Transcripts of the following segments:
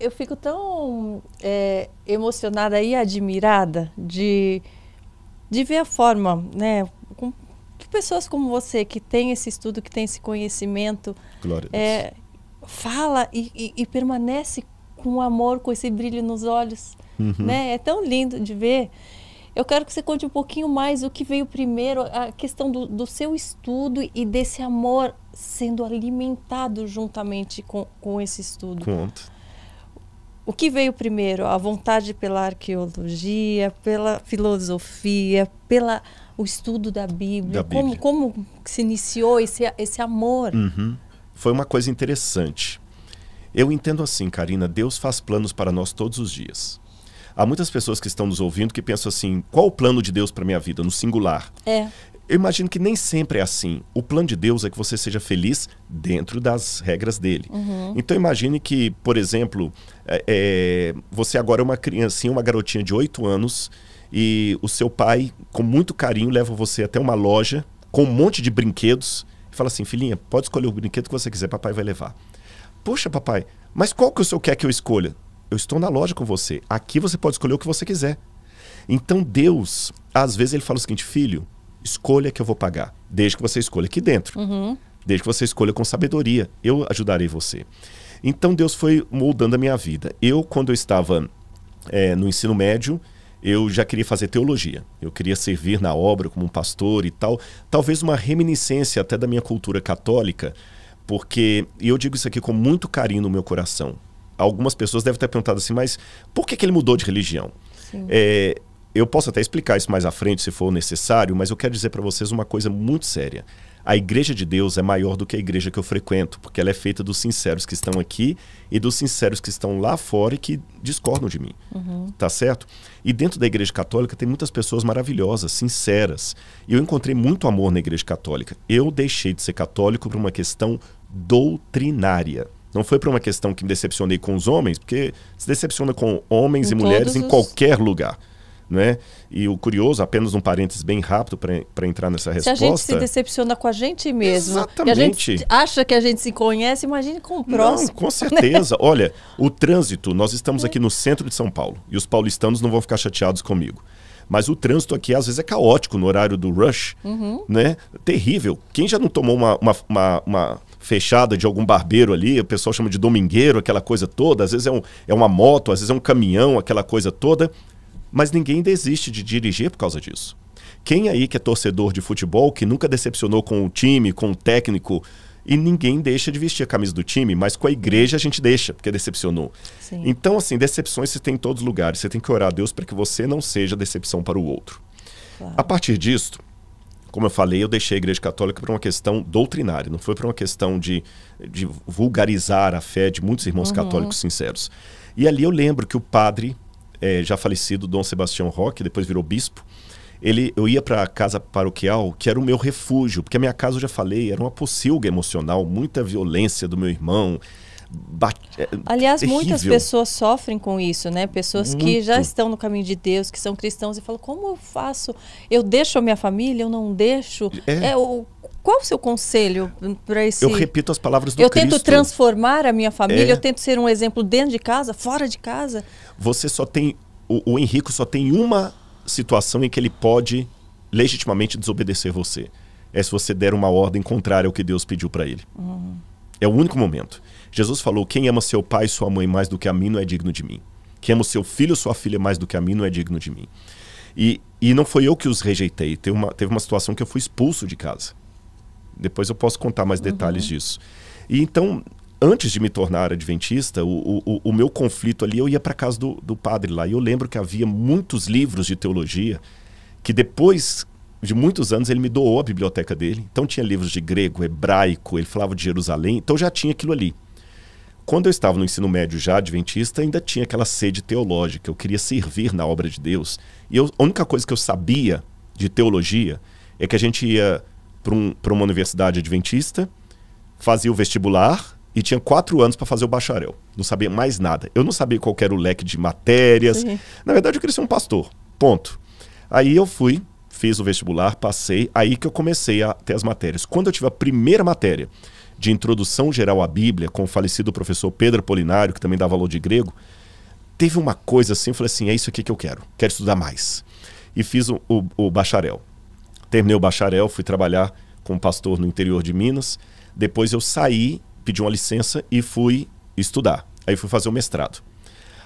eu fico tão é, emocionada e admirada de, de ver a forma, né? Com, pessoas como você, que tem esse estudo, que tem esse conhecimento, é, fala e, e, e, permanece com amor, com esse brilho nos olhos. Uhum. Né? É tão lindo de ver. Eu quero que você conte um pouquinho mais o que veio primeiro, a questão do, do seu estudo e desse amor sendo alimentado juntamente com, com esse estudo. Conto o que veio primeiro? A vontade pela arqueologia, pela filosofia, pela o estudo da Bíblia. Da Bíblia. Como, como se iniciou esse, esse amor? Uhum. Foi uma coisa interessante. Eu entendo assim, Karina, Deus faz planos para nós todos os dias. Há muitas pessoas que estão nos ouvindo que pensam assim: qual o plano de Deus para minha vida, no singular? É. Eu imagino que nem sempre é assim. O plano de Deus é que você seja feliz dentro das regras dele. Uhum. Então imagine que, por exemplo, é, é, você agora é uma criancinha, uma garotinha de 8 anos, e o seu pai, com muito carinho, leva você até uma loja com um monte de brinquedos e fala assim: filhinha, pode escolher o brinquedo que você quiser, papai vai levar. Poxa, papai, mas qual que o senhor quer que eu escolha? Eu estou na loja com você. Aqui você pode escolher o que você quiser. Então Deus, às vezes, ele fala o seguinte: filho escolha que eu vou pagar, desde que você escolha aqui dentro, uhum. desde que você escolha com sabedoria, eu ajudarei você. Então Deus foi moldando a minha vida. Eu, quando eu estava é, no ensino médio, eu já queria fazer teologia. Eu queria servir na obra como um pastor e tal. Talvez uma reminiscência até da minha cultura católica, porque, e eu digo isso aqui com muito carinho no meu coração. Algumas pessoas devem ter perguntado assim, mas por que, que ele mudou de religião? É, eu posso até explicar isso mais à frente se for necessário, mas eu quero dizer para vocês uma coisa muito séria. A igreja de Deus é maior do que a igreja que eu frequento, porque ela é feita dos sinceros que estão aqui e dos sinceros que estão lá fora e que discordam de mim. Uhum. Tá certo? E dentro da igreja católica tem muitas pessoas maravilhosas, sinceras. E eu encontrei muito amor na igreja católica. Eu deixei de ser católico por uma questão doutrinária. Não foi por uma questão que me decepcionei com os homens, porque se decepciona com homens em e mulheres os... em qualquer lugar. Né? E o curioso, apenas um parênteses bem rápido para entrar nessa resposta. Se a gente se decepciona com a gente mesmo, Exatamente. a gente acha que a gente se conhece, imagine com o próximo. Não, com né? certeza. Né? Olha, o trânsito, nós estamos aqui no centro de São Paulo e os paulistanos não vão ficar chateados comigo. Mas o trânsito aqui às vezes é caótico no horário do rush, uhum. né? Terrível. Quem já não tomou uma, uma, uma, uma fechada de algum barbeiro ali, o pessoal chama de domingueiro, aquela coisa toda, às vezes é, um, é uma moto, às vezes é um caminhão, aquela coisa toda. Mas ninguém desiste de dirigir por causa disso. Quem aí que é torcedor de futebol, que nunca decepcionou com o time, com o técnico, e ninguém deixa de vestir a camisa do time, mas com a igreja a gente deixa, porque decepcionou. Sim. Então, assim, decepções você tem em todos os lugares. Você tem que orar a Deus para que você não seja decepção para o outro. Claro. A partir disto, como eu falei, eu deixei a Igreja Católica por uma questão doutrinária, não foi por uma questão de, de vulgarizar a fé de muitos irmãos uhum. católicos sinceros. E ali eu lembro que o padre é, já falecido Dom Sebastião Roque, depois virou bispo, ele, eu ia para a casa paroquial, que era o meu refúgio, porque a minha casa, eu já falei, era uma pocilga emocional, muita violência do meu irmão. É, Aliás, terrível. muitas pessoas sofrem com isso, né? Pessoas Muito. que já estão no caminho de Deus, que são cristãos e falam: como eu faço? Eu deixo a minha família? Eu não deixo? É, é o qual o seu conselho para esse? Eu repito as palavras do eu Eu tento transformar a minha família, é... eu tento ser um exemplo dentro de casa, fora de casa. Você só tem o, o Henrico só tem uma situação em que ele pode legitimamente desobedecer você. É se você der uma ordem contrária ao que Deus pediu para ele. Uhum. É o único momento. Jesus falou: quem ama seu pai e sua mãe mais do que a mim não é digno de mim. Quem ama seu filho ou sua filha mais do que a mim não é digno de mim. E, e não foi eu que os rejeitei. Teve uma, teve uma situação que eu fui expulso de casa. Depois eu posso contar mais uhum. detalhes uhum. disso. E então, antes de me tornar adventista, o, o, o meu conflito ali, eu ia para casa do, do padre lá. E eu lembro que havia muitos livros de teologia que depois de muitos anos ele me doou a biblioteca dele. Então tinha livros de grego, hebraico, ele falava de Jerusalém. Então já tinha aquilo ali. Quando eu estava no ensino médio já adventista, ainda tinha aquela sede teológica. Eu queria servir na obra de Deus. E eu, a única coisa que eu sabia de teologia é que a gente ia para um, uma universidade adventista, fazia o vestibular e tinha quatro anos para fazer o bacharel. Não sabia mais nada. Eu não sabia qual era o leque de matérias. Na verdade, eu queria ser um pastor. Ponto. Aí eu fui, fiz o vestibular, passei. Aí que eu comecei a ter as matérias. Quando eu tive a primeira matéria de introdução geral à Bíblia, com o falecido professor Pedro Polinário, que também dava aula de grego, teve uma coisa assim, eu falei assim, é isso aqui que eu quero, quero estudar mais. E fiz o, o, o bacharel terminei o bacharel, fui trabalhar com um pastor no interior de Minas. Depois eu saí, pedi uma licença e fui estudar. Aí fui fazer o mestrado.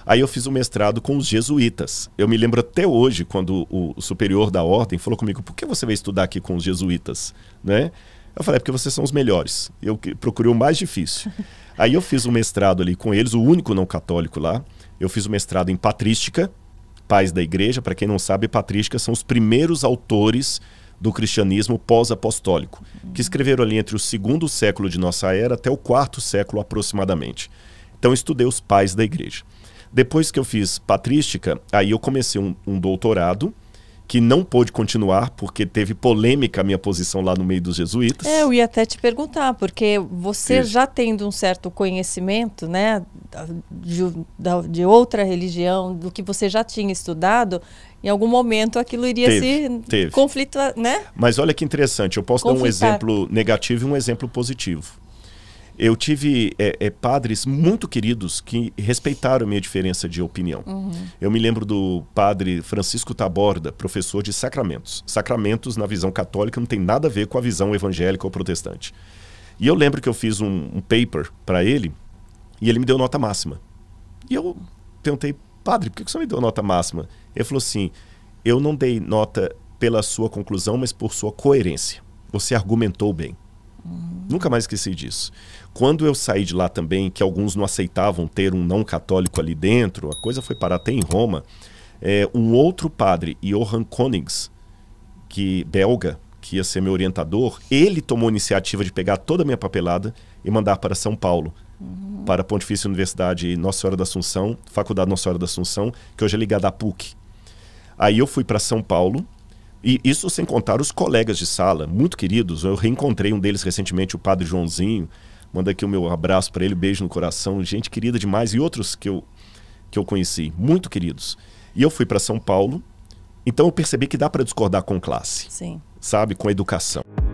Aí eu fiz o mestrado com os jesuítas. Eu me lembro até hoje quando o, superior da ordem falou comigo: "Por que você veio estudar aqui com os jesuítas?", né? Eu falei: é "Porque vocês são os melhores. Eu procurei o mais difícil". Aí eu fiz o mestrado ali com eles, o único não católico lá. Eu fiz o mestrado em patrística, pais da igreja. Para quem não sabe, patrística são os primeiros autores do cristianismo pós-apostólico, que escreveram ali entre o segundo século de nossa era até o quarto século aproximadamente. Então estudei os pais da igreja. Depois que eu fiz patrística, aí eu comecei um, um doutorado que não pôde continuar porque teve polêmica a minha posição lá no meio dos jesuítas. É, eu ia até te perguntar, porque você Isso. já tendo um certo conhecimento, né, de, de, outra religião, do que você já tinha estudado, em algum momento aquilo iria teve, se teve. né? Mas olha que interessante, eu posso Conflitar. dar um exemplo negativo e um exemplo positivo eu tive é, é, padres muito queridos que respeitaram a minha diferença de opinião. Uhum. Eu me lembro do padre Francisco Taborda, professor de sacramentos. Sacramentos, na visão católica, não tem nada a ver com a visão evangélica ou protestante. E eu lembro que eu fiz um, um paper para ele e ele me deu nota máxima. E eu perguntei, padre, por que você me deu nota máxima? Ele falou assim: eu não dei nota pela sua conclusão, mas por sua coerência. Você argumentou bem. Nunca mais esqueci disso. Quando eu saí de lá também, que alguns não aceitavam ter um não católico ali dentro, a coisa foi parar até em Roma. É, um outro padre, Johan Konings, que belga, que ia ser meu orientador, ele tomou a iniciativa de pegar toda a minha papelada e mandar para São Paulo, uhum. para a Pontifícia Universidade Nossa Senhora da Assunção, Faculdade Nossa Senhora da Assunção, que hoje é ligada à PUC. Aí eu fui para São Paulo e isso sem contar os colegas de sala, muito queridos. Eu reencontrei um deles recentemente, o padre Joãozinho. Manda aqui o meu abraço para ele, beijo no coração. Gente querida demais. E outros que eu, que eu conheci, muito queridos. E eu fui para São Paulo. Então eu percebi que dá para discordar com classe. Sim. Sabe? Com educação.